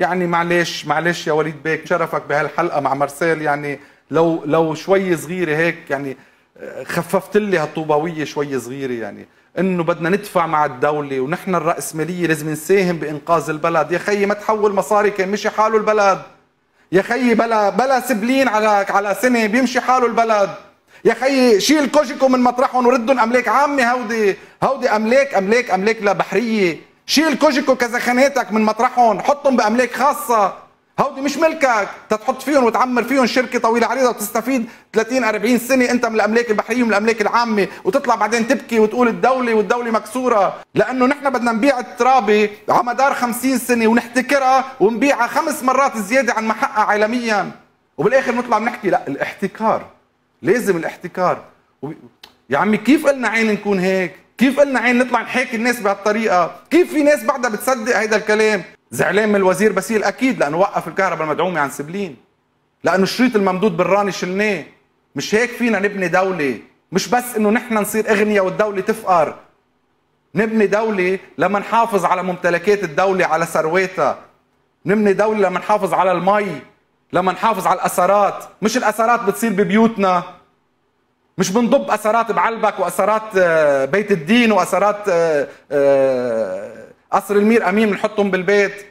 يعني معلش معلش يا وليد بيك شرفك بهالحلقه مع مارسيل يعني لو لو شوي صغيره هيك يعني آه، خففت لي هالطوباويه شوي صغيره يعني انه بدنا ندفع مع الدوله ونحن الراسماليه لازم نساهم بانقاذ البلد يا خيي ما تحول مصاري كان مشي حاله البلد يا خيي بلا بلا سبلين على على سنه بيمشي حاله البلد يا خيي شيل كوشكم من مطرحهم وردهم املاك عامه هودي هودي املاك املاك املاك لبحريه شيل كوجيكو كزخاناتك من مطرحهم حطهم باملاك خاصه هودي مش ملكك تتحط فيهم وتعمر فيهم شركه طويله عريضه وتستفيد 30 40 سنه انت من الاملاك البحريه ومن الاملاك العامه وتطلع بعدين تبكي وتقول الدوله والدوله مكسوره لانه نحن بدنا نبيع الترابه على مدار 50 سنه ونحتكرها ونبيعها خمس مرات زياده عن ما حقها عالميا وبالاخر نطلع بنحكي لا الاحتكار لازم الاحتكار و... يا عمي كيف قلنا عين نكون هيك كيف قلنا عين نطلع نحاكي الناس بهالطريقه كيف في ناس بعدها بتصدق هيدا الكلام زعلان من الوزير بسيل اكيد لانه وقف الكهرباء المدعومه عن سبلين لانه الشريط الممدود بالراني شلناه مش هيك فينا نبني دوله مش بس انه نحن نصير اغنياء والدوله تفقر نبني دولة لما نحافظ على ممتلكات الدولة على ثرواتها نبني دولة لما نحافظ على المي لما نحافظ على الاثارات، مش الاثارات بتصير ببيوتنا مش بنضب اثرات بعلبك واثرات آه، بيت الدين واثرات آه، آه، قصر المير امين بنحطهم بالبيت